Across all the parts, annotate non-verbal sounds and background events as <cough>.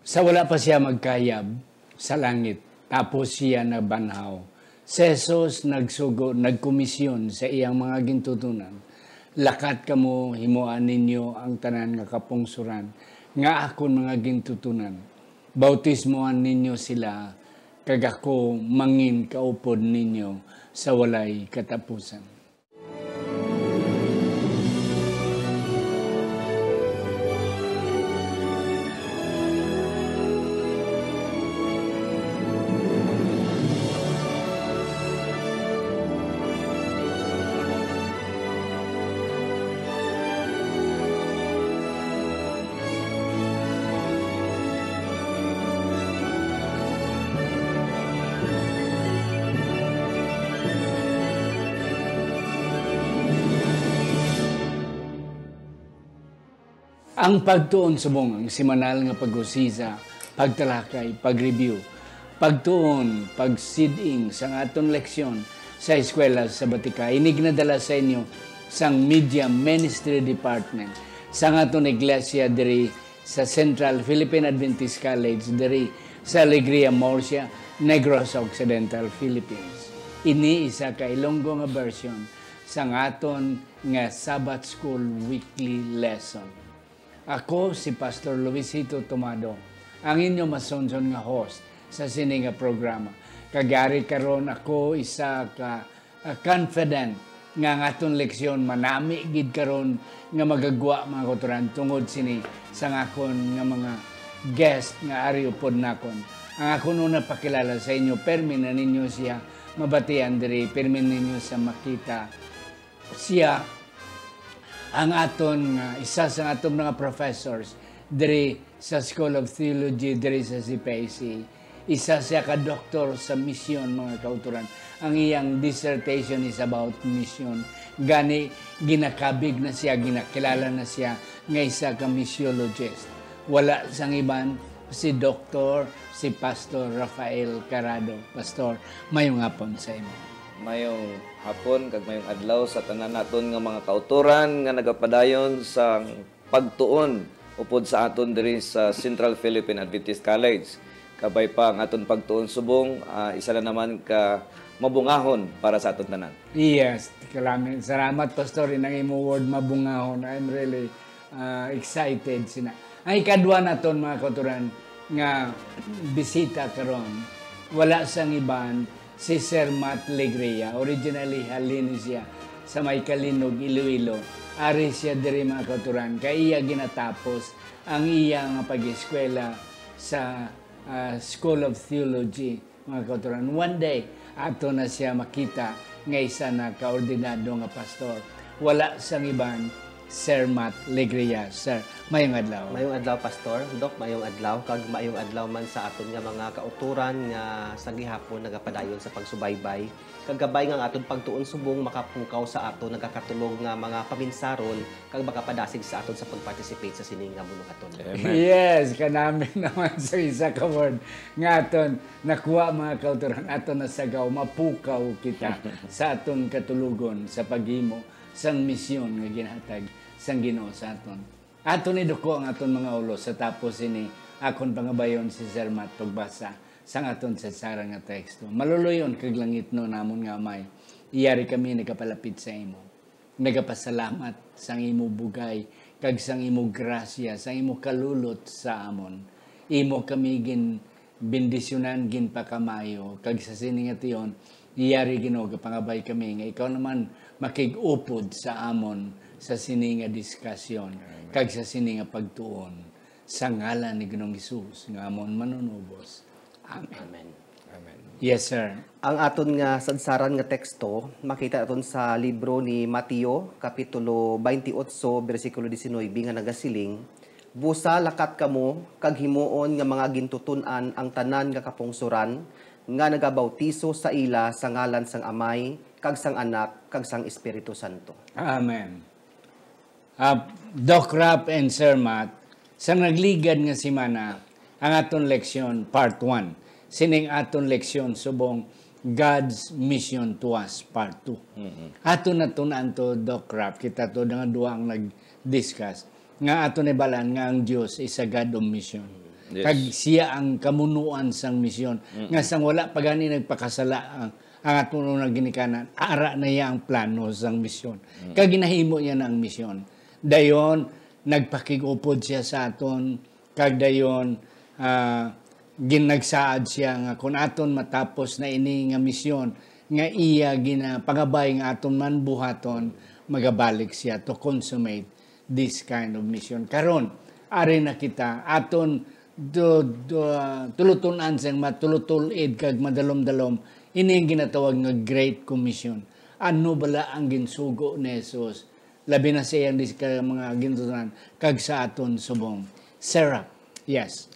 Sa wala pa siya magkayab sa langit, tapos siya nabanhaw. Si Jesus nagsugo, nagkomisyon sa iyang mga gintutunan. Lakat kamo himuan ninyo ang tanan nga kapungsuran nga akon mga gintutunan. Bautismoan ninyo sila kag ako mangin kaupod ninyo sa walay katapusan. Ang pagtuon subong ang simanal nga paghusisa, pagtalakay, pagreview, pagtuon, pagsiding sa aton leksyon sa eskwela sa Batika. Inig na dala sa inyo sang Media Ministry Department sa aton iglesia diri sa Central Philippine Adventist College diri sa Alegria Murcia, Negros Occidental Philippines. Ini isa ka ilonggo nga version sang aton nga Sabbath School Weekly Lesson. Ako si Pastor Luisito Tomado, ang inyong masonson nga host sa sininga programa. Kagari karon ako isa ka uh, confident nga ngaton leksyon manami gid karon nga magagwa mga kotoran tungod sini sa ngakon nga mga guest nga ari upod nakon. Ang ako nuna pakilala sa inyo permi na ninyo siya mabati diri permi ninyo sa makita siya ang aton uh, isa sa aton mga professors diri sa School of Theology diri sa CPIC. Isa siya ka doktor sa mission mga kauturan. Ang iyang dissertation is about mission. Gani ginakabig na siya, ginakilala na siya nga isa ka missiologist. Wala sang iban si doktor si Pastor Rafael Carado. Pastor, mayong mga sa imo mayong hapon kag mayong adlaw sa tanan naton nga mga kauturan nga nagapadayon sa pagtuon upod sa aton diri sa Central Philippine Adventist College. Kabay pa ang aton pagtuon subong uh, isa na naman ka mabungahon para sa aton tanan. Yes, kalamin. Salamat pastor inang imo word mabungahon. I'm really uh, excited sina. Ay kadwa naton mga kauturan nga bisita karon wala sang iban si Sir Matt Legrea. Originally, Halino siya sa may Kalinog, Iloilo. Ari siya diri mga katuran. Kaya ginatapos ang iya pag-eskwela sa uh, School of Theology, mga katuran. One day, ato na siya makita nga isa na kaordinado nga pastor. Wala sang ibang Sir Matt Legria. Sir, mayong adlaw. Mayong adlaw, Pastor. Dok, mayong adlaw. Kag mayong adlaw man sa aton nga mga kauturan nga sa gihapon nagapadayon sa pagsubaybay. Kagabay nga aton pagtuon subong makapukaw sa aton nagakatulog nga mga paminsaron kag makapadasig sa aton sa pagparticipate sa sining nga aton. Yes, kanami <laughs> naman sa isa ka word nga aton nakuha mga kauturan aton na sagaw mapukaw kita <laughs> sa aton katulugon sa paghimo sang misyon nga ginhatag sang Ginoo sa aton. Aton ni duko ang aton mga ulo sa tapos ini akon pangabayon si Sir Matt pagbasa sang aton sa sarang nga teksto. Maluloyon kag langit no namon nga may Iyari kami nagapalapit sa imo. Nagapasalamat sang imo bugay kag sang imo grasya, sang imo kalulot sa amon. Imo kami gin bindisyonan gin pakamayo kag sa sini nga tiyon iyari Ginoo pangabay kami nga ikaw naman makigupod sa amon sa sininga diskasyon, kag sa sininga pagtuon, sa ngalan ni Ginoong Hesus nga amon manunubos. Amen. Amen. Amen. Yes, sir. Ang aton nga sadsaran nga teksto, makita aton sa libro ni Mateo, Kapitulo 28, bersikulo 19, nga nagasiling, Busa lakat kamo, kag himuon nga mga gintutunan ang tanan nga kapungsuran, nga nagabautiso sa ila sa ngalan sang amay, kag sang anak, kag sang Espiritu Santo. Amen uh, Doc Rapp and Sir Matt, sa nagligad nga simana, ang aton leksyon, part 1. Sining aton leksyon, subong God's mission to us, part 2. Mm-hmm. Ato na to Doc Rapp, kita to nga duha ang nag-discuss, nga aton ni Balan, nga ang Dios is a God of mission. Yes. Kag siya ang kamunuan sang misyon. Mm-hmm. Nga sang wala pagani nagpakasala ah, ang ang atunong naginikanan, ara na iya ang plano sang misyon. Mm-hmm. Kag ginahimo niya na ang misyon dayon nagpakigupod siya sa aton kag dayon uh, ah, ginagsaad siya nga kun aton matapos na ini nga misyon nga iya ginapangabay nga aton man buhaton magabalik siya to consummate this kind of mission karon ari na kita aton do, do, uh, tulutunan sang matulutul-id kag madalom-dalom ini ang ginatawag nga Great Commission. Ano bala ang ginsugo ni Jesus labi na siyang diska mga gintunan kag sa aton subong serap Yes.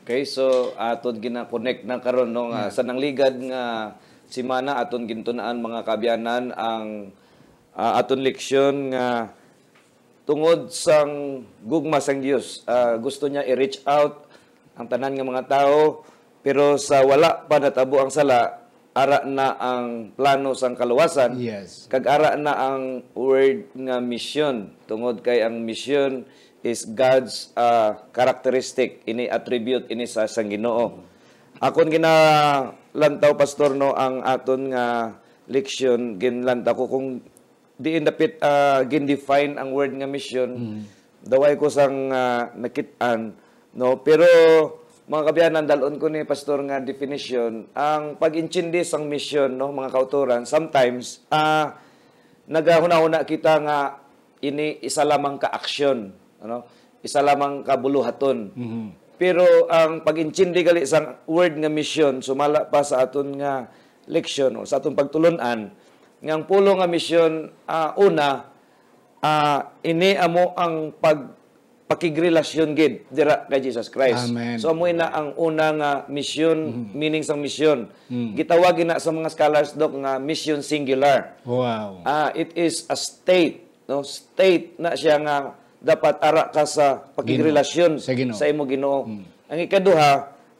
Okay, so aton gina-connect na karon no nga sa nangligad nga semana aton gintunaan mga kabyanan ang uh, aton leksyon nga tungod sang gugma sang Dios. Uh, ah, gusto niya i-reach out ang tanan nga mga tao pero sa wala pa natabo ang sala ara na ang plano sang kaluwasan yes. kag ara na ang word nga mission tungod kay ang mission is God's uh, characteristic ini attribute ini sa sang Ginoo akon ginalantaw pastor no ang aton nga leksyon ginlantaw ko kung diin dapit uh, ah, gindefine ang word nga mission mm. daway ko sang uh, ah, nakitaan no pero mga kabiyanan, dalon ko ni Pastor nga definition, ang pag-intindi sang mission, no, mga kauturan, sometimes, ah, uh, nagahuna-huna kita nga ini isa lamang ka aksyon, ano? Isa lamang ka buluhaton. Mm-hmm. Pero ang pag-intindi gali sang word nga mission sumala pa sa aton nga leksyon o sa aton pagtulunan ngang pulo nga mission uh, ah, una uh, ini amo ang pag pakigrelasyon gid dira kay Jesus Christ. Amen. So amo na ang unang nga mission, mm. Mm-hmm. meaning sang mission. Mm. Mm-hmm. Gitawag na sa mga scholars dok nga mission singular. Wow. Ah, it is a state, no? State na siya nga dapat ara ka sa pakigrelasyon sa, sa imo Ginoo. Mm. Ang ikaduha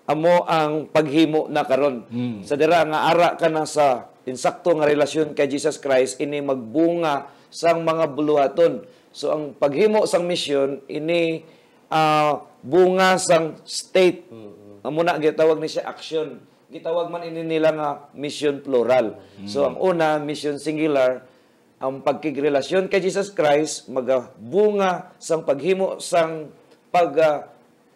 amo ang paghimo na karon. Mm. Sa dira nga ara ka na sa insakto nga relasyon kay Jesus Christ ini magbunga sang mga buluhaton So ang paghimo sang mission ini uh, bunga sang state. Mm-hmm. Muna gitawag ni siya action. Gitawag man ini nila nga mission plural. Mm-hmm. So ang una mission singular ang pagkigrelasyon kay Jesus Christ magabunga sang paghimo sang pag uh, ah, uh,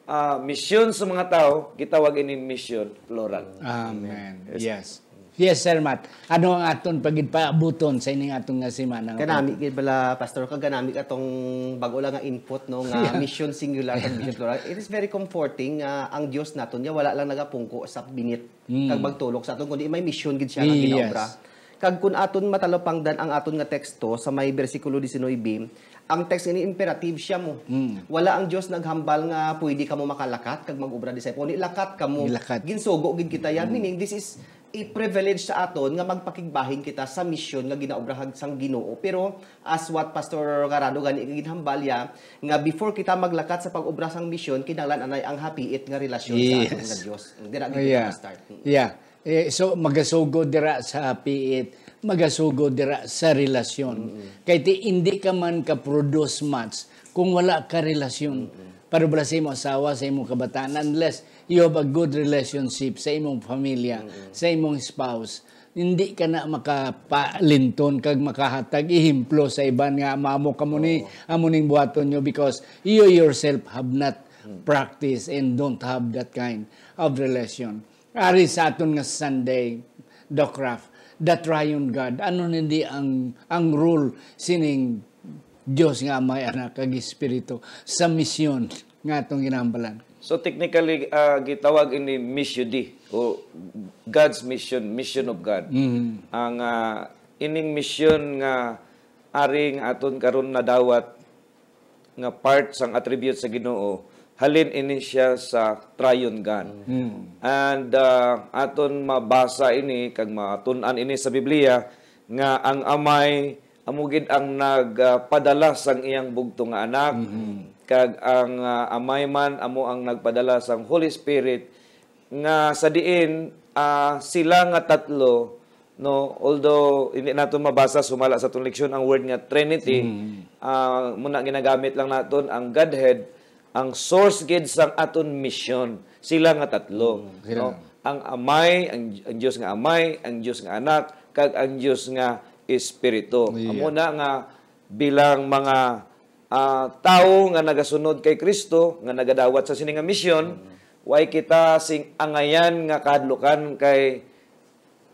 ah, mission sa mga tao gitawag ini mission plural. Amen. Yes. yes. Yes, Sir Matt. Ano ang aton pagidpaabuton sa ining atong nga semana? Kanami gid bala pastor kag kanami atong bago lang nga input no nga <laughs> yeah. mission singular kag mission plural. It is very comforting uh, ang Dios naton nga wala lang nagapungko sa binit mm. kag magtulok sa aton kundi may mission gid siya nga yes. ginaobra. Kag kun aton matalapangdan ang aton nga teksto sa may bersikulo 19, ang text ini imperative siya mo. Mm. Wala ang Dios naghambal nga pwede kamo makalakat kag magobra di sa lakat ka Ginsugo gid kita yan. Mm. Meaning this is i-privilege sa aton nga magpakigbahin kita sa misyon nga ginaobrahag sang Ginoo pero as what Pastor Garado gani ginhambalya nga before kita maglakat sa pag-obra sang misyon kinahanglan anay ang happy it nga relasyon yes. sa aton nga Dios dira gid oh, yeah. start mm. yeah eh, so magasugo dira sa happy it magasugo dira sa relasyon mm-hmm. kay ti hindi ka man ka produce much kung wala ka relasyon mm-hmm para bala sa imo asawa, sa imong kabataan, unless you have a good relationship sa imong pamilya, mm-hmm. sa imong spouse, hindi ka na makapalinton kag makahatag ihimplo sa iban nga maamo kamo ni oh. amuning buhaton nyo because you yourself have not hmm. practice and don't have that kind of relation. Ari sa aton nga Sunday, the craft, the triune God, ano hindi ang ang rule sining Dios nga may anak kag espiritu sa misyon nga atong ginambalan. So technically uh, gitawag ini mission di o God's mission, mission of God. Mm-hmm. Ang uh, ining mission nga aring aton karon nadawat nga part sang attribute sa Ginoo halin ini siya sa Triune God. Mm. And uh, aton mabasa ini kag matun-an ini sa Biblia nga ang amay amo gid ang nagpadala sang iyang bugtong nga anak mm-hmm. kag ang uh, amay man amo ang nagpadala sang Holy Spirit nga sa diin uh, sila nga tatlo no although hindi nato mabasa sumala sa tong leksyon ang word nga Trinity mm-hmm. uh, muna ginagamit lang naton ang Godhead ang source gid sang aton mission sila nga tatlo mm-hmm. no? ang amay ang, ang Dios nga amay ang Dios nga anak kag ang Dios nga Espiritu. Yeah. Muna nga bilang mga uh, tao nga nagasunod kay Kristo, nga nagadawat sa sininga misyon, mm-hmm. way kita sing angayan nga kadlukan kay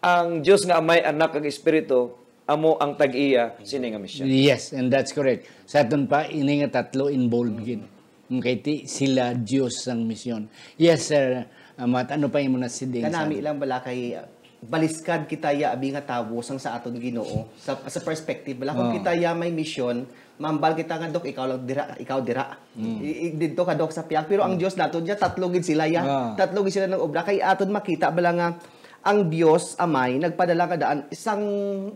ang Dios nga may anak kag Espiritu amo ang tag-iya sininga misyon. Yes, and that's correct. Sa aton pa ini nga tatlo involved gid. Mm-hmm. Kay sila Dios ang misyon. Yes sir. Amat, ano pa yung muna si Ding? Kanami lang bala kay baliskad kita ya abi nga tawo sang sa aton Ginoo sa sa perspective wala kung oh. Ah. kita ya may mission mambal kita nga dok ikaw lang dira ikaw dira mm. I, I, dito ka dok sa piyak pero mm. ang hmm. Dios nato niya tatlo gid sila ya yeah. tatlo gid sila nang obra kay aton makita bala nga ang Dios amay nagpadala ka daan isang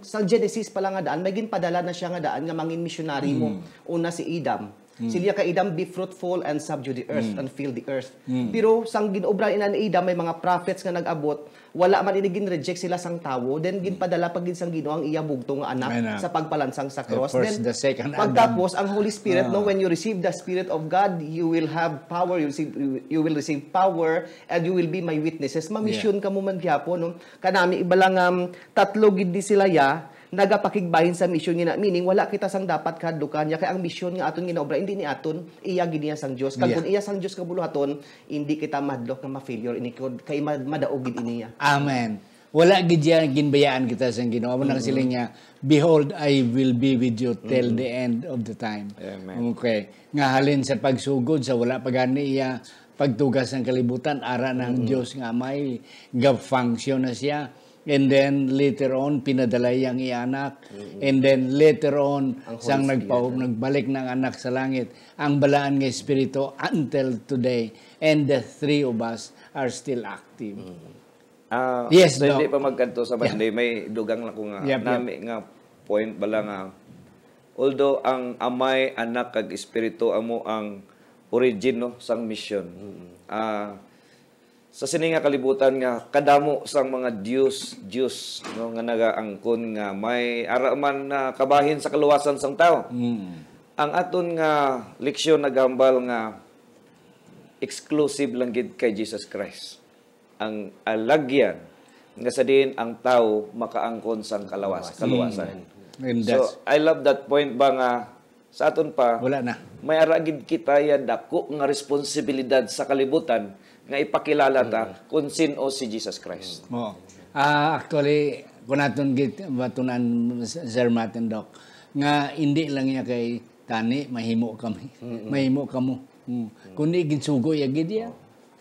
sa Genesis pa lang nga daan may ginpadala na siya nga daan nga mangin missionary mm. mo hmm. una si Idam Mm. Sila ka idam be fruitful and subdue the earth mm. and fill the earth. Mm. Pero sang ginobra inan idam may mga prophets nga nagabot wala man ini gin reject sila sang tawo then hmm. ginpadala pag ginsang Ginoo ang iya bugtong nga anak ah. sa pagpalansang sa cross the first, then the second pagtapos ang Holy Spirit uh. no when you receive the Spirit of God you will have power you receive you will receive power and you will be my witnesses ma mission yeah. ka mo man gyapon no kanami ibalang um, tatlo gid di sila ya nagapakigbahin sa misyon niya meaning wala kita sang dapat kadukan niya kay ang misyon nga aton ginaobra hindi ni aton iya gid niya sang Dios kag yeah. iya sang Dios kabuluhaton hindi kita madlok nga ma-failure ini kay madaog gid niya amen wala gid ginbayaan kita sang Ginoo mo mm-hmm. sila niya behold I will be with you till mm-hmm. the end of the time amen okay nga halin sa pagsugod sa wala pagani iya pagtugas ng kalibutan ara ng mm-hmm. Dios nga may gab function na siya And then later on, pinadala yang ianak. Mm-hmm. And then later on, ang sang nagpa- ah. nagbalik ng anak sa langit, ang balaan ng Espiritu until today. And the three of us are still active. Mm-hmm. Uh, yes, so no. hindi pa magkanto sa Monday, yeah. may dugang lang ko nga. Ah, yep, nami yep. nga point bala nga. Although ang amay anak kag espiritu amo ang origin no sang mission. Mm-hmm. Uh, sa sininga kalibutan nga kadamo sang mga Dios Dios no nga nagaangkon nga may araman na kabahin sa kaluwasan sang tao. Mm. Ang aton nga leksyon nagambal nga exclusive lang gid kay Jesus Christ. Ang alagyan nga sa din ang tao makaangkon sang kalawas, hmm. kaluwasan. Mm. So I love that point ba nga sa aton pa wala na. May aragid kita ya dako nga responsibilidad sa kalibutan nga ipakilala ta kung sino si Jesus Christ. Mo. Oh. Ah, uh, actually, kunaton git batunan Sir Martin Doc nga hindi lang niya kay tani mahimo kami. Mm-hmm. Mahimo kamo. Mm. Kundi ginsugo ya gid ya.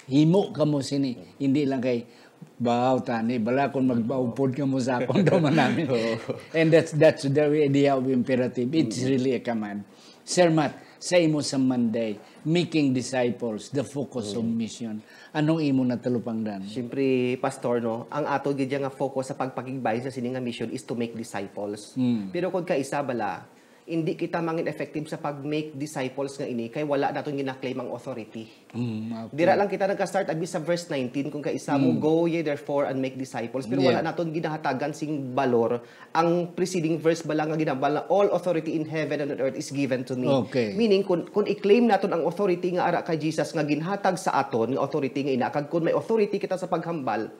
Himo kamu sini. Hindi lang kay bahaw tani bala kung magbaupod ka mo sa akong duman namin. <laughs> And that's that's the idea of imperative. It's really a command. Sir Matt, sa imo sa Monday, making disciples, the focus mm. of mission. Anong imo na talupangdan? Siyempre, Pastor, no, ang ato gidya nga focus sa pagpagigbay sa sini nga mission is to make disciples. Mm. Pero kung ka isa bala, hindi kita mangin effective sa pag-make disciples nga ini kay wala natong ginaklaim ang authority. Mm, okay. Dira lang kita nagka-start abi sa verse 19 kung kaisa mo mm. go ye therefore and make disciples pero yeah. wala natong ginahatagan sing balor ang preceding verse ba lang nga ginabala all authority in heaven and on earth is given to me. Okay. Meaning kun kun i-claim naton ang authority nga ara kay Jesus nga ginhatag sa aton authority nga ina kag kun may authority kita sa paghambal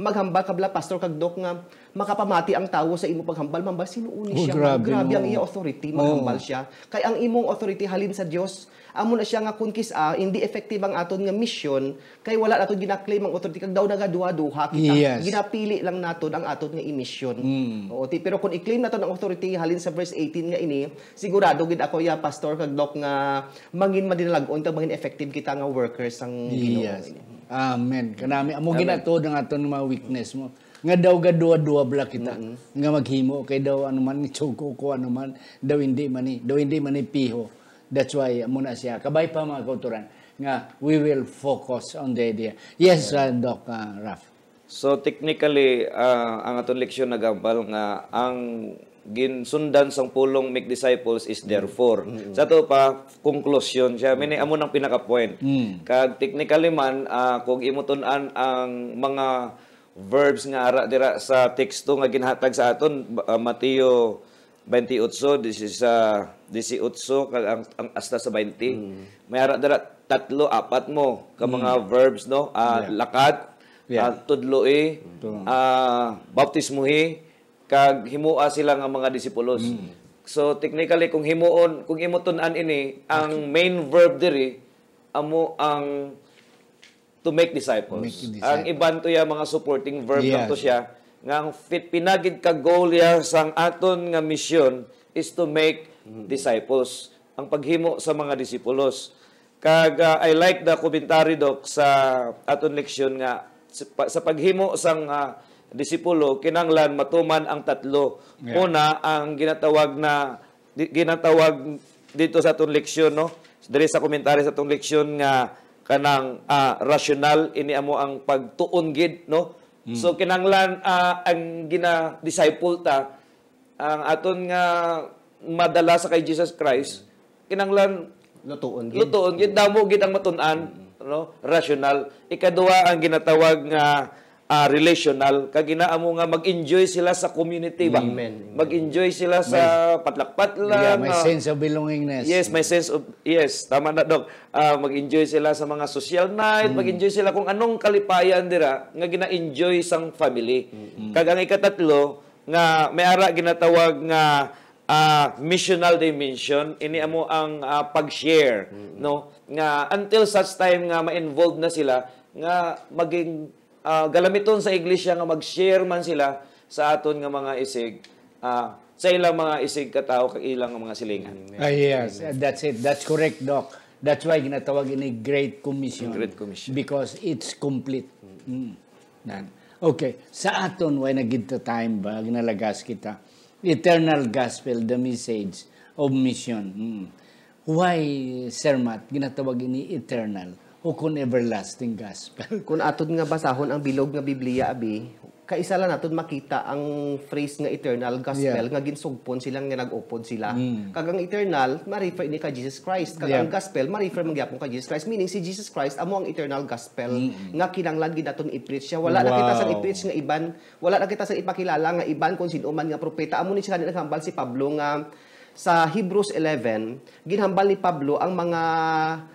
maghambal kabla pastor kagdok nga makapamati ang tawo sa imo paghambal mamba sinuuni oh, siya oh, grabe, grabe ang iya authority maghambal oh. siya kay ang imong authority halin sa Dios amo na siya nga kun a ah, hindi effective ang aton nga mission kay wala naton ginaklaim ang authority kag daw nagaduha-duha kita yes. ginapili lang naton ang aton nga i-mission mm. oo pero kun i-claim naton ang authority halin sa verse 18 nga ini sigurado gid ako ya pastor kag dok nga mangin madinalagon ta mangin effective kita nga workers ang Ginoo yes. Amen. Kanami amo ginatod ang aton mga weakness mo. Nga daw gadua dua bla kita. Mm-hmm. Nga maghimo kay daw anuman ni Choco ko anuman daw hindi man ni daw hindi man ni piho. That's why amo na siya. Kabay pa mga kauturan nga we will focus on the idea. Yes, uh, Doc uh, Raf. So technically uh, ang aton leksyon nagabal nga ang ginsundan sang pulong make disciples is therefore. Mm-hmm. Sa to pa conclusion siya mini amo nang pinaka point. Mm. Kag technically man uh, kung imutun-an ang mga verbs nga ara dira sa teksto nga ginhatag sa aton uh, Mateo 28 this is uh, ah, 18 kag ang, ang asta sa 20. Mm. May ara dira tatlo apat mo ka mga mm. verbs no uh, yeah. lakad, yeah. uh, tudloy, mm. uh, baptismuhi, kag himua sila nga mga disipulos. Mm. So technically kung himuon, kung an ini ang main verb diri amo ang to make disciples. Make disciples. Ang iban to ya mga supporting verb yeah. to siya nga ang pinagid ka goal ya sang aton nga mission is to make mm. disciples. Ang paghimo sa mga disipulos. Kag uh, I like the commentary doc sa aton leksyon nga sa paghimo sang uh, disipulo kinanglan matuman ang tatlo. Yeah. Una ang ginatawag na ginatawag dito sa atong leksyon no. Diri sa komentaryo sa atong leksyon nga kanang uh, ah, rational ini amo ang pagtuon gid no. Mm. So kinanglan uh, ang gina disciple ta ang aton nga madala sa kay Jesus Christ kinanglan lutuon gid. Lutuon gid damo gid ang matun-an mm. no, rational. Ikaduwa ang ginatawag nga uh, relational kag ginaamo nga mag-enjoy sila sa community ba Amen. mag-enjoy sila sa patlak-patlan yeah, may uh, sense of belongingness yes may sense of yes tama na dog uh, ah, mag-enjoy sila sa mga social night mm. mag-enjoy sila kung anong kalipayan dira nga gina-enjoy sang family mm-hmm. kag ang ikatatlo nga may ara ginatawag nga uh, missional dimension ini amo ang uh, pag-share mm-hmm. no nga until such time nga ma-involve na sila nga maging uh, ah, galamiton sa iglesia nga mag-share man sila sa aton nga mga isig uh, sa ilang mga isig katao kag ilang mga silingan. Ah, uh, yes, that's it. That's correct, doc. That's why ginatawag ini Great Commission. Great Commission. Because it's complete. Mm. Nan. Okay, sa aton why nagid ta time ba ginalagas kita eternal gospel the message of mission. Mm. Why Sir Matt ginatawag ini eternal? o kun everlasting gospel. <laughs> Kun atod nga basahon ang bilog nga Biblia abi, kaisa lang natud makita ang phrase nga eternal gospel yeah. nga ginsugpon silang nga nag-upod sila. Mm. Kagang eternal ma-refer ni ka Jesus Christ, kagang yeah. gospel ma-refer man gyapon ka Jesus Christ meaning si Jesus Christ amo ang eternal gospel mm. nga kinanglan gid aton i-preach siya. Wala wow. kita sa i-preach nga iban, wala na kita sa ipakilala nga iban kun sino man nga propeta amo ni siya naghambal si Pablo nga sa Hebrews 11 ginhambal ni Pablo ang mga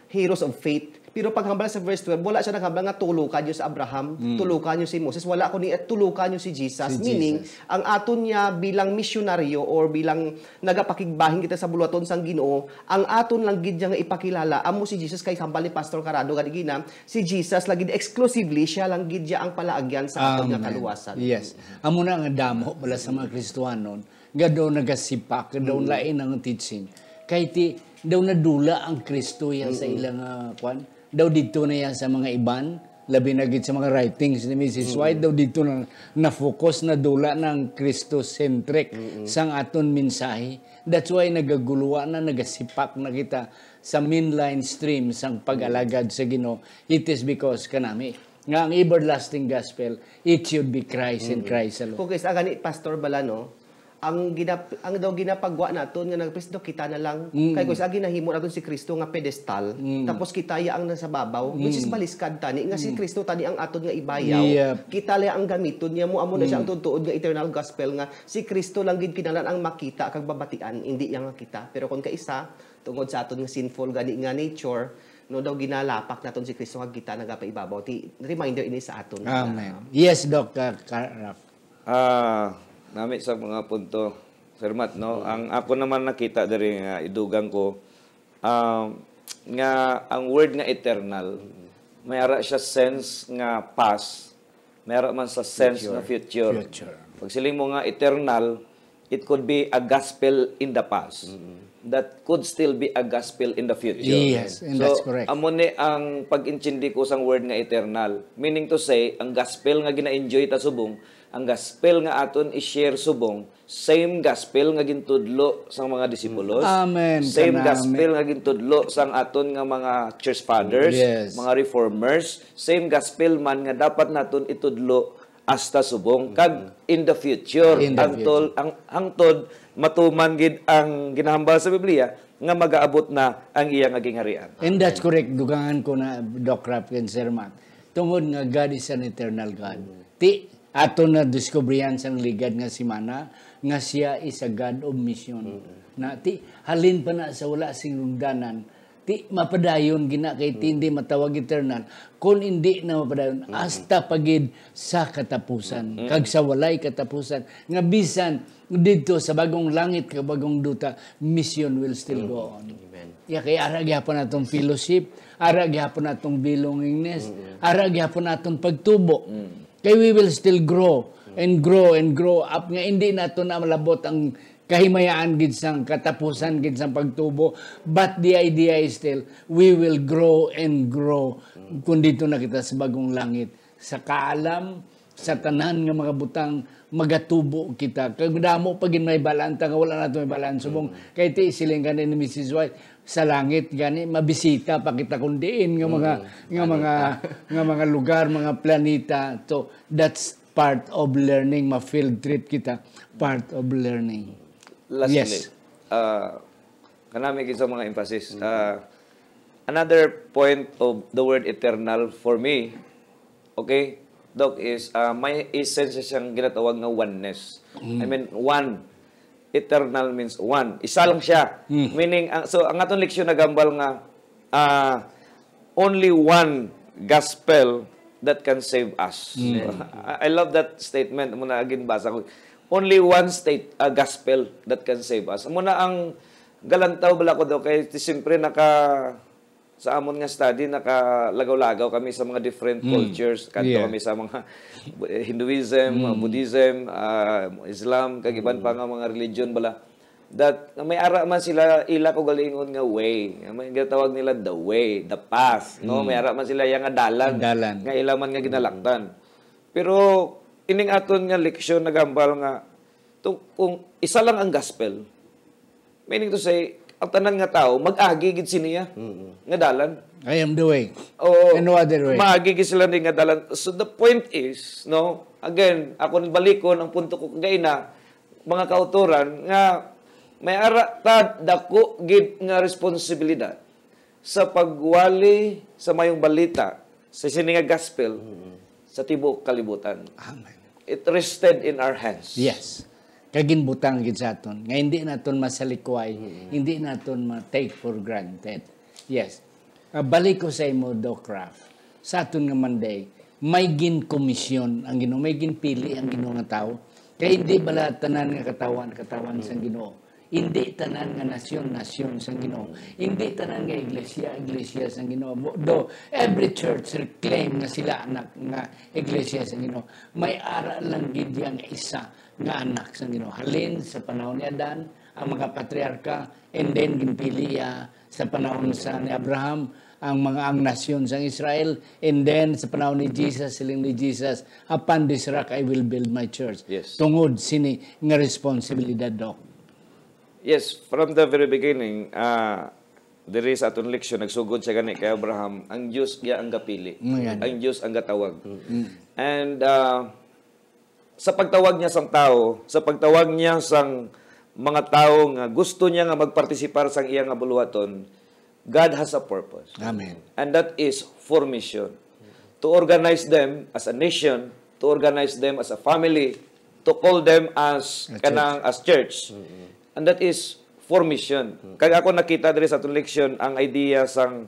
heroes of faith pero pag hambal sa verse 12, wala siya naghambal nga tulukan niyo si Abraham, mm. tulukan niyo si Moses, wala ko ni at eh, tulukan niyo si Jesus. Si Meaning, Jesus. ang aton niya bilang misyonaryo or bilang nagapakigbahin kita sa bulaton sang Ginoo, ang aton lang gid nga ipakilala amo si Jesus kay hambal ni Pastor Carado kadigina, si Jesus lagi exclusively siya lang gid ang palaagyan sa aton nga kaluwasan. Yes. Amo na ang damo bala sa mga Kristohanon, nga daw nagasipak, nga daw mm. lain ang teaching. Kay ti daw na dula ang Kristo yan mm-hmm. sa hmm. ilang uh, kwan daw dito na yan sa mga iban labi na gid sa mga writings ni Mrs. Mm-hmm. White daw dito na na-focus na dula ng Christocentric mm-hmm. sang aton mensahe. That's why nagaguluwa na nagasipak na kita sa mainline stream sang pag-alagad sa Ginoo. It is because kanami nga ang everlasting gospel it should be Christ mm-hmm. and Christ alone. Kung kaysa gani pastor Balano, ang ginap ang daw ginapagwa naton nga nagpresdo kita na lang mm. kay guys agi nahimo naton si Kristo nga pedestal mm. tapos kita ya ang nasa babaw mm. which is baliskad tani nga mm. si Kristo tani ang aton nga ibayaw yep. kita lay ang gamiton niya mo amo na mm. siya ang tutuod nga eternal gospel nga si Kristo lang gid kinalan ang makita kag babatian indi nga kita pero kon kaisa tungod sa aton nga sinful gani nga nature no daw ginalapak naton si Kristo nga kita nga paibabaw ti reminder ini sa aton amen na, yes doc uh, ah nami sa mga punto Sir Matt no mm-hmm. ang ako naman nakita diri nga idugang ko um, nga ang word nga eternal may ara siya sense nga past may ara man sa sense future. na future, future. pag siling mo nga eternal it could be a gospel in the past mm-hmm that could still be a gospel in the future. Yes, and so, that's correct. Amo ni ang pag-intindi ko sang word nga eternal. Meaning to say, ang gospel nga gina-enjoy ta subong, ang gospel nga aton i-share subong, same gospel nga gintudlo sang mga disipulos. Amen. Same gospel nga gintudlo sang aton nga mga church fathers, yes. mga reformers, same gospel man nga dapat naton itudlo hasta subong kag in the future in the future. ang tol ang hangtod matuman gid ang ginahambal sa Biblia nga magaabot na ang iyang aging harian. And that's correct dugangan ko na Doc Rapkin Sir Matt. Tungod nga God is an eternal God. Ti ato na diskubrihan sang ligad nga si Mana, nga siya is a God of mission. mm Na ti halin pa na sa wala sing ti mapadayon gina kay ti matawag eternal kun indi na mapadayon mm-hmm. hasta pagid sa katapusan mm. kag sa walay katapusan nga bisan didto sa bagong langit kag bagong duta mission will still go mm. on amen ya kay ara gyapon natong fellowship ara gyapon natong belongingness ara gyapon natong pagtubo mm. kay we will still grow and grow and grow up nga hindi nato na malabot ang kahimayaan gid sang katapusan gid sang pagtubo but the idea is still we will grow and grow kun dito na kita sa bagong langit sa kaalam sa tanan nga mga butang magatubo kita kag damo pagin may balanta nga wala nato may balanso bong mm. kay ti siling kanin ni Mrs. White sa langit gani mabisita pa kita kun diin nga mga mm. nga mga nga mga lugar mga planeta so that's part of learning ma field trip kita part of learning lastly, yes. uh, ah, kanami sa mga emphasis. Mm-hmm. Uh, another point of the word eternal for me, okay, Doc, is uh, ah, my essence siyang ginatawag nga oneness. Mm. I mean, one. Eternal means one. Isa lang siya. Mm. Meaning, uh, so ang atong leksyon na gambal nga, uh, only one gospel that can save us. Mm. <laughs> I love that statement. Muna, again, basa ko only one state, uh, gospel, that can save us. Amo na ang galantaw bala ko daw kay siyempre naka sa amon nga study naka lagaw lagaw kami sa mga different mm. cultures kanto yeah. kami sa mga <laughs> Hinduism, mm. Buddhism, uh, Islam kag iban mm. pa nga mga religion bala that may ara man sila ila ko galingon nga way may ginatawag nila the way the path no mm. may hmm. ara man sila yang nga dalan, dalan. nga ila man nga ginalaktan pero ining aton nga leksyon nagambal nga tung, kung isa lang ang gospel, meaning to say, ang tanan nga tao, mag-agi gid siniya mm-hmm. nga dalan. I am the way. Oo. And no other way. Maagi gid sila ni nga dalan. So the point is, no, again, ako ni balikon ang punto ko kay na mga kauturan nga may ara ta dako gid nga responsibilidad sa pagwali sa mayong balita sa sininga gospel mm-hmm. sa tibok kalibutan. Amen it rested in our hands. Yes. Kaginbutang gid sa aton. Nga hindi naton masalikway, mm-hmm. hindi naton ma-take for granted. Yes. Uh, balik ko sa imo, Doc Raph. Sa aton nga Monday, may gin komisyon ang Ginoo, may gin pili ang Ginoo nga tao. Kay hindi bala tanan nga katawan, katawan mm-hmm. sa Ginoo hindi tanan nga nasyon, nasyon sa Ginoo. Hindi tanan nga iglesia, iglesia sa Ginoo. Do every church claim na sila anak nga iglesia sa Ginoo. May ara lang gid yang isa nga anak sa Ginoo. Halin sa panahon ni Adan ang mga patriarka and then ginpili ah, sa panahon sa ni Abraham ang mga ang nasyon sa Israel and then sa panahon ni Jesus siling ni Jesus upon this rock I will build my church yes. tungod sini nga responsibilidad dok Yes, from the very beginning, uh, there is atong leksyon nagsugod siya gani kay Abraham, ang Dios ya ang gapili. mm Ang Dios ang gatawag. Mm-hmm. And uh, sa pagtawag niya sang tao, sa pagtawag niya sang mga tao nga gusto niya nga magpartisipar sang iya nga buluhaton, God has a purpose. Amen. And that is for mission. To organize them as a nation, to organize them as a family, to call them as a kanang church. as church. Mm-hmm and that is formation. Kaya ako nakita diri sa atong leksyon ang idea sang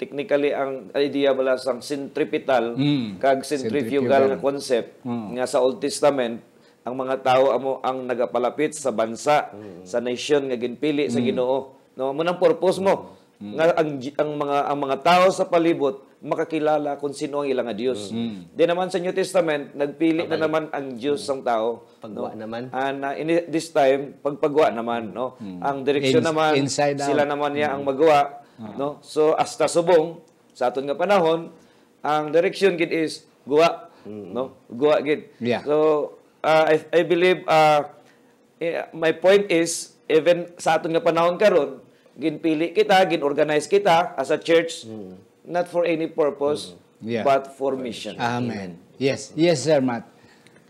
technically ang idea bala sang centripetal mm. kag centrifugal nga concept mm. nga sa Old Testament ang mga tao amo ang nagapalapit sa bansa mm. sa nation nga ginpili mm. sa hmm. Ginoo no mo nang purpose mo mm. nga ang, ang mga ang mga tao sa palibot makakilala kung sino ang ilang Diyos. Mm. mm. Di naman sa New Testament, nagpili Pabalik. na naman ang Diyos mm. ng tao. Pagwa no? naman. And ah, uh, in this time, pagpagwa naman. No? Mm. Ang direksyon in, naman, inside sila out. naman niya mm. ang magawa. Uh-huh. Ah. No? So, hasta subong, sa aton nga panahon, ang direksyon gid is guwa. Mm. No? Guwa gid. Yeah. So, uh, I, I believe uh, my point is, even sa aton nga panahon karon, ginpili kita, ginorganize kita as a church mm not for any purpose, mm-hmm. yeah. but for mission. Amen. Yes. Yes, Sir Matt.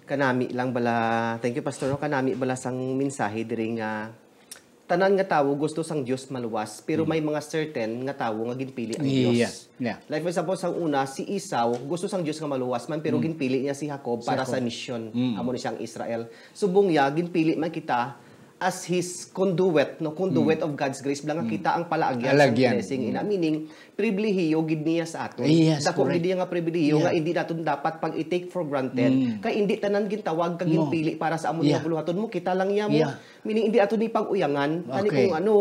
Kanami lang bala, thank you Pastor, kanami bala sang mensahe diri nga ah, tanan nga tawo gusto sang Dios maluwas pero mm. may mm-hmm. mga certain nga tawo nga ginpili ang Dios. Yeah. yeah. Like for example sang una si Isaw gusto sang Dios nga maluwas man pero mm. ginpili niya si Jacob para Jacob. sa mission mm. amo ni siyang Israel. Subong ya ginpili man kita as his conduit, no conduit mm. of God's grace bilang mm. kita ang palaagyan sa blessing mm. ina meaning pribilehiyo gid niya sa ato. Yes, Dako gid niya nga pribilehiyo yeah. nga hindi naton dapat pag i-take for granted mm. kay hindi tanan gintawag kag no. para sa amo yeah. buluhaton mo kita lang yamo. Yeah. Meaning hindi ato ni pag-uyangan okay. ani kung ano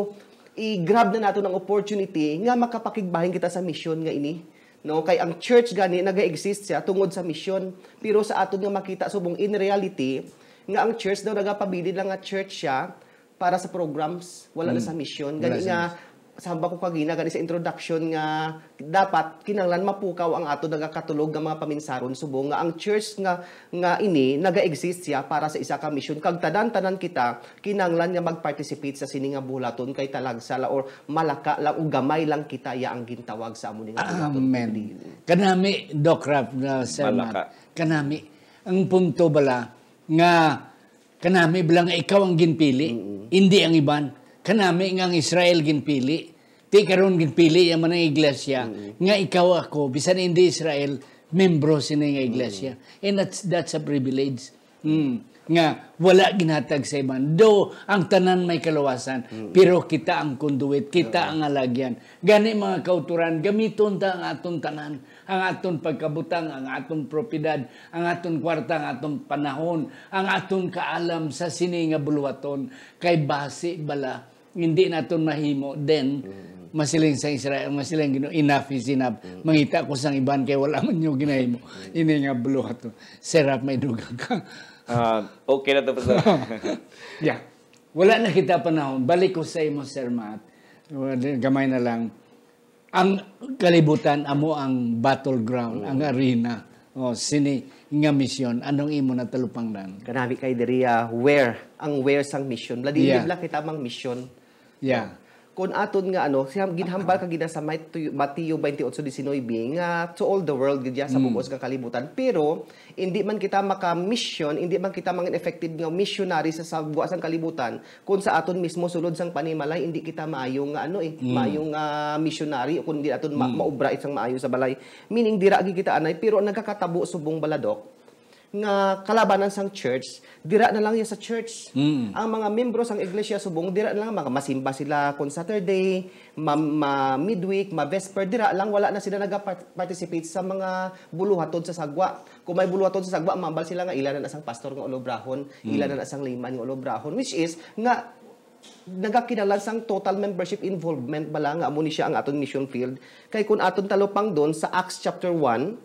i-grab na nato ng opportunity nga makapakigbahin kita sa mission nga ini no kay ang church gani nag-exist siya tungod sa mission pero sa aton nga makita subong in reality nga ang church daw nagapabilid lang nga church siya para sa programs, wala mm. na sa mission. Gani nga, sa hamba ko kagina, gani sa introduction nga, dapat kinanglan mapukaw ang ato nagakatulog ng mga paminsaron subong nga ang church nga nga ini naga-exist siya para sa isa ka mission kag tanan-tanan kita kinanglan nga mag-participate sa sini nga bulaton kay talagsala or malaka lang o gamay lang kita ya ang gintawag sa amo nga bulaton. Amen. Kanami Doc Rap na uh, sa Kanami ang punto bala nga kanami bilang ikaw ang ginpili, mm-hmm. hindi ang iban. Kanami nga ang Israel ginpili. Ti karon ginpili ang mga iglesia mm-hmm. nga ikaw ako bisan hindi Israel membro sini nga iglesia. Mm-hmm. And that's that's a privilege. Mm nga wala ginhatag sa iban. Do ang tanan may kalawasan, mm-hmm. pero kita ang conduit, kita mm-hmm. ang alagyan. Gani mga kauturan, gamiton ta ang aton tanan, ang aton pagkabutang, ang aton propiedad, ang aton kwarta, ang aton panahon, ang aton kaalam sa sini nga bulwaton kay base bala hindi naton mahimo then mm-hmm masiling sa Israel, masiling gino, enough is enough. Mm. Mangita ko sang iban kay wala man nyo ginahimo. Ini nga bluhat. Serap may dugang ka. Uh, okay na to, sir. <laughs> yeah. Wala na kita panahon. Balik ko sa imo, Sir Matt. Gamay na lang. Ang kalibutan, amo ang battleground, oh. ang arena. O, sini nga misyon, anong imo na talupangdan? Kanami kay Diriya, where? Ang where sang misyon. Bladilib yeah. lang kita mang misyon. Yeah kon aton nga ano siyam ginhambal ka gina sa Mateo 28:19 nga to all the world gidya sa hmm. bugos mm. ka kalibutan pero hindi man kita maka mission hindi man kita mga effective nga missionary sa sa buwasan kalibutan kun sa aton mismo sulod sang panimalay hindi kita maayong nga ano eh mm. maayong uh, missionary kun di aton mm. ma- hmm. maubra isang maayo sa balay meaning dira gid kita anay pero nagkakatabo subong baladok nga kalabanan sang church, dira na lang ya sa church. Mm. Ang mga membro sang iglesia subong dira na lang mga masimba sila kon Saturday, ma, ma midweek, ma vesper dira lang wala na sila nagaparticipate sa mga buluhatod sa sagwa. Kung may buluhatod sa sagwa, mambal sila nga ilan na sang pastor nga olobrahon, mm. ilan na sang layman nga olobrahon which is nga nagakinalan sang total membership involvement bala nga amo ni siya ang aton mission field kay kun aton talo pang doon sa Acts chapter 1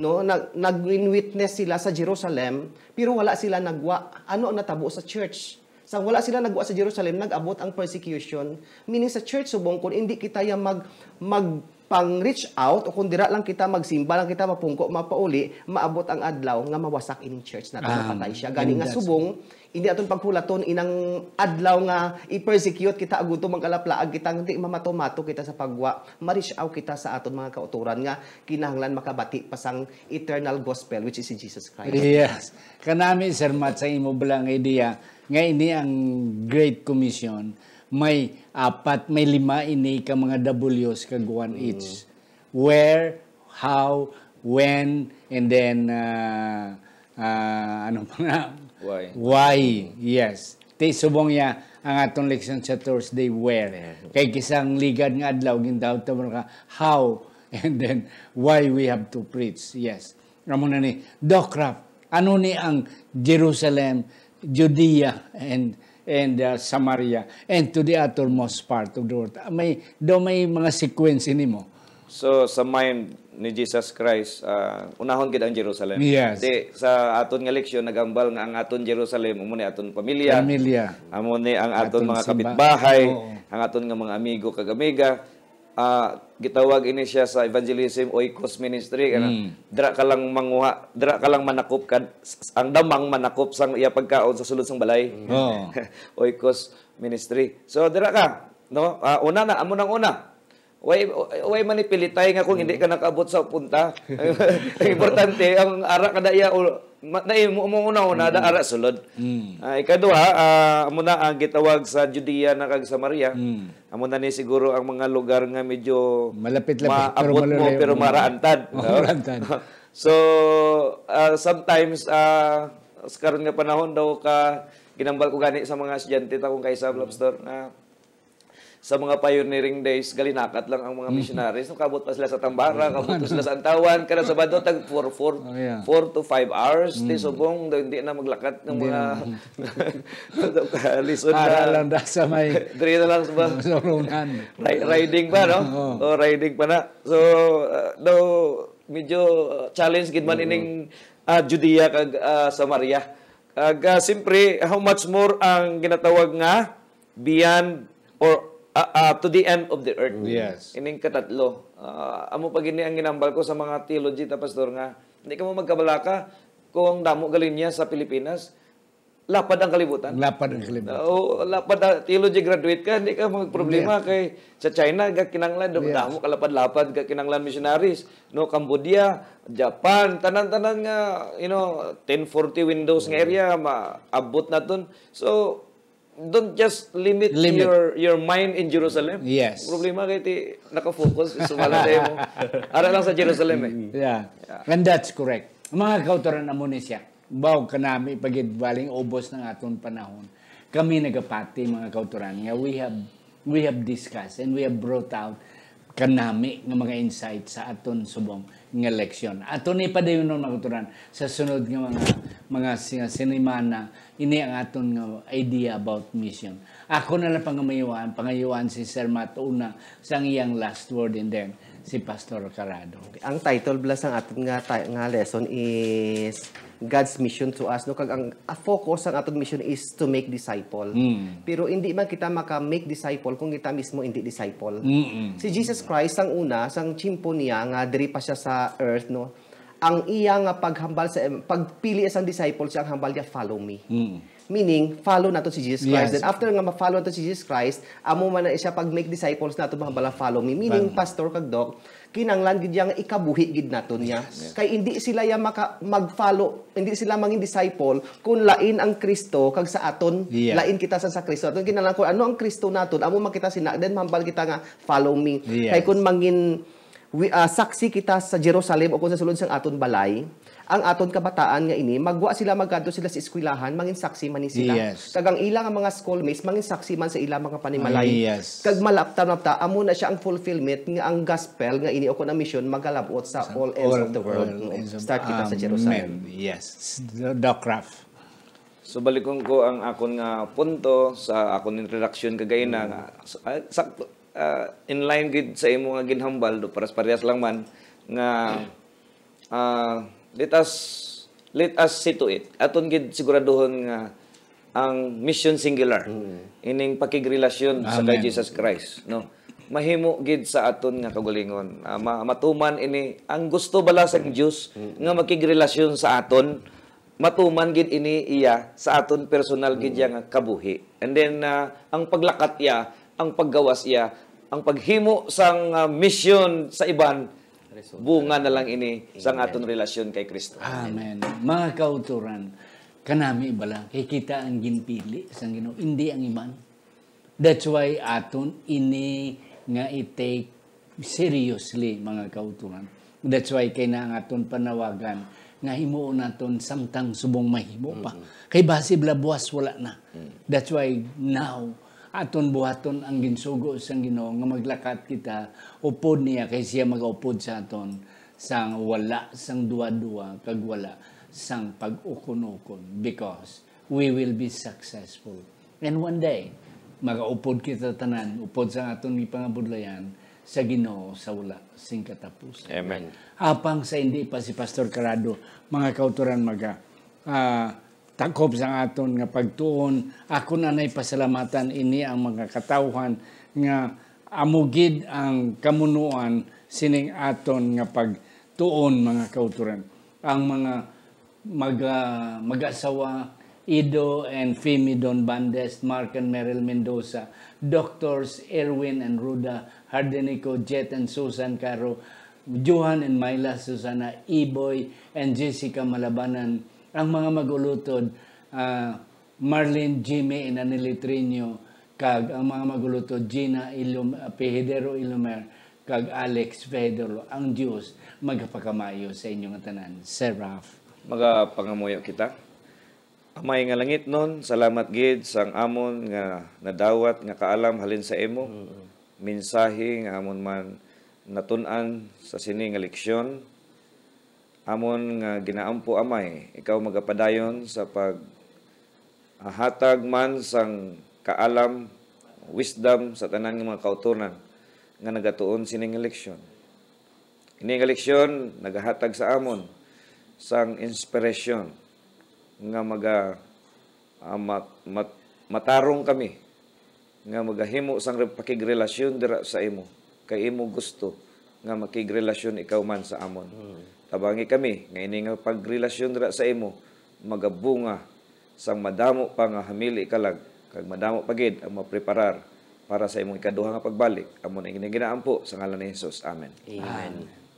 no nag nag-witness sila sa Jerusalem pero wala sila nagwa ano ang natabo sa church sang wala sila nagwa sa Jerusalem nagabot ang persecution meaning sa church subong kun hindi kita ya mag mag pang reach out o kung dira lang kita magsimba lang kita mapungko mapauli maabot ang adlaw nga mawasak ining church nato um, ah, patay siya gani nga subong hindi aton pagkulaton inang adlaw nga i-persecute kita aguto mangkalaplaag kita hindi mamato-mato kita sa pagwa ma-reach out kita sa aton mga kauturan nga kinahanglan makabati pasang eternal gospel which is si Jesus Christ yes kanami sir mat sa imo bilang idea nga ini ang great commission may apat, may lima ini ka mga W's kag one mm. each. Where, how, when, and then, uh, uh, ano pa nga? Why. Why, yes. Ti subong niya ang atong lesson sa Thursday, where. Kay kisang ligad nga adlaw, gindaw ta ka, how, <laughs> and then, why we have to preach, yes. Ramon na ni, Dokrap, ano ni ang Jerusalem, Judea, and and uh, Samaria and to the uttermost part of the world. Ah, may, do may mga sequence ini mo. So sa mind ni Jesus Christ, uh, unahon kita ang Jerusalem. Yes. Di, sa aton nga leksyon, nagambal nga ang aton Jerusalem, amo ni aton pamilya, pamilya. amo ni ang aton, aton mga kapitbahay, Oo. ang aton nga mga amigo, kagamiga. Uh, ah, gitawag ini siya sa evangelism o oikos ministry kana mm. dra ka lang manguha dra ka lang manakop kad ang damang manakop sang iya pagkaon sa sulod sang balay mm. oh. <laughs> oikos ministry so dira ka no uh, una na amo nang una Way, way manipilitay nga kung mm. hindi ka nakabot sa punta. <laughs> Importante, ang ara ka na iya, na umuuna una, mm. da ara sulod. Mm. Uh, ah, ikaduha, uh, ah, amo na ang gitawag sa Judea na kag Samaria. Mm. Amo na ni siguro ang mga lugar nga medyo malapit-lapit pero mo pero maraantad. Maraantad. <laughs> so, uh, sometimes, uh, sa karon nga panahon daw ka, ginambal ko gani sa mga estudyante ta kung kay sa Lobster na uh, sa mga pioneering days, galinakat lang ang mga mm. missionaries. No, kabot pa sila sa Tambara, mm. kabot pa sila sa Antawan, kada sa Bado, tag 4 oh, yeah. to 5 hours. Mm. Tisubong, hindi na maglakat ng mga lison <laughs> <laughs> na. lang sa may... Dari na lang sa ba? riding pa, no? Oh. oh. riding pa na. So, uh, though, medyo uh, challenge gid man ining uh, Judea kag uh, Samaria. Kag uh, simpre how much more ang ginatawag nga beyond or uh, uh, to the end of the earth. Yes. Ining katatlo. Uh, amo pag ini ang ginambal ko sa mga theology ta pastor nga hindi ka mo magkabalaka kung damo galinya sa Pilipinas lapad ang kalibutan. Lapad ang kalibutan. Uh, o, oh, lapad ang theology graduate ka, hindi ka magproblema yeah. kay sa China ga kinanglan damo yes. kalapad-lapad ga kinanglan missionaries no Cambodia, Japan, tanan-tanan nga you know 1040 windows mm. nga area maabot na ton. So don't just limit, limit. your your mind in Jerusalem. Yes. Problema kay ti nakafocus sumala tayo mo. <laughs> Ara lang sa Jerusalem eh. Yeah. yeah. And that's correct. Mga kautoran na muna siya. Baw kanami pagidbaling ubos ng aton panahon. Kami nagapati mga kautoran nga we have we have discussed and we have brought out kanami ng mga insights sa aton subong ng eleksyon. At tunay pa dayon nung nakuturan sa sunod nga mga mga sinimana ini ang aton nga idea about mission. Ako na lang pangamayuan, pangayuan si Sir Matt una sa iyang last word in then si Pastor Carado. Ang title blas ng atin nga, nga lesson is God's mission to us. No? Kag ang a focus ang atong mission is to make disciple. Mm. Pero hindi man kita maka-make disciple kung kita mismo hindi disciple. Mm-mm. Si Jesus Christ ang una, sang chimpo niya nga diri pa siya sa earth no. Ang iya nga paghambal sa pagpili sa disciple siya ang hambal niya follow me. Mm. Meaning, follow nato si Jesus Christ. Yes. Then after nga ma-follow nato si Jesus Christ, amo man na siya pag make disciples nato mga bala follow me. Meaning, Bang. pastor kagdok, kinanglan gid nga ikabuhi gid nato niya. Yes. Kay hindi sila ya maka, mag-follow, hindi sila mangin disciple kung lain ang Kristo kag sa aton, yeah. lain kita sa sa Kristo. Aton kinanglan ko ano ang Kristo naton, amo makita sina, then mambal kita nga follow me. Yes. Kay kun mangin we, uh, ah, saksi kita sa Jerusalem o kung sa sulod sang aton balay, ang aton kabataan nga ini magwa sila magadto sila sa eskwelahan mangin saksi man sila yes. kag ang ila ang mga schoolmates mangin saksi man sa ila mga panimalay yes. kag malapta napta amo na siya ang fulfillment nga ang gospel nga ini o na mission magalabot sa so, all ends of the world mm, of, start kita um, sa Jerusalem men. yes Docraft. craft So balikon ko ang akon nga punto sa akon introduction kagay na nga mm. sakto uh, in line gid sa imo nga ginhambal do paras parehas lang man nga uh, let us let us see to it. Aton gid siguraduhon nga ang mission singular mm. ining pakigrelasyon sa kay Jesus Christ, no? Mahimo gid sa aton nga kagalingon. Uh, ah, matuman ini ang gusto bala sa Dios mm. nga makigrelasyon sa aton matuman gid ini iya sa aton personal gid mm. nga kabuhi. And then uh, ang paglakat iya, ang paggawas iya, ang paghimo sang uh, mission sa iban bunga na lang ini sa aton relasyon kay Kristo. Amen. Mga kauturan, kanami bala kay kita ang ginpili sa Ginoo, hindi ang iman. That's why aton ini nga i-take seriously mga kauturan. That's why kay ang aton panawagan nga himuon naton samtang subong mahimo pa. Mm-hmm. Kay basi blabuas wala na. Mm-hmm. That's why now aton buhaton ang ginsugo sang Ginoo nga maglakat kita upod niya kay siya magaupod sa aton sang wala sang duwa-duwa kag wala sang pag-ukon-ukon because we will be successful and one day magaupod kita tanan upod sa aton gipangabudlayan sa Ginoo sa wala sing katapusan amen hapang sa hindi pa si Pastor Carado mga kauturan maga uh, takop sa aton nga pagtuon. Ako na nay pasalamatan ini ang mga katawhan nga amugid ang kamunuan sining aton nga pagtuon mga kauturan. Ang mga mag, uh, mag-asawa Ido and Femi Don Bandes, Mark and Meryl Mendoza, Doctors Erwin and Ruda, Hardenico, Jet and Susan Caro, Johan and Myla Susana, Iboy and Jessica Malabanan, ang mga magulutod uh, Marlene Jimmy Inanilitrino kag ang mga magulutod Gina Ilum, ah, Pehedero Ilumer kag Alex Pedro ang Dios magapakamayo sa inyong tanan Seraph magapangamuyo kita Amay nga langit nun, salamat gid sang amon nga nadawat nga kaalam halin sa imo. Mm -hmm. Mensahe nga amon man natun-an sa sini nga leksyon amon nga ginaampo amay ikaw magapadayon sa pag hatag man sang kaalam wisdom sa tanan ng mga kauturan nga nagatuon sining eleksyon ining eleksyon nagahatag sa amon sang inspirasyon nga maga uh, mat, mat, matarong kami nga magahimo sang pakigrelasyon dira sa imo kay imo gusto nga makigrelasyon ikaw man sa amon hmm. Tabangi kami, ngayon nga pagrelasyon dira sa imo, magabunga, sang madamo pa nga hamili kalag, kag madamo pagid ang mapreparar para sa imong ikaduha nga pagbalik. Amo na ginaampo sa ngalan ni Hesus. Amen. Amen. Amen.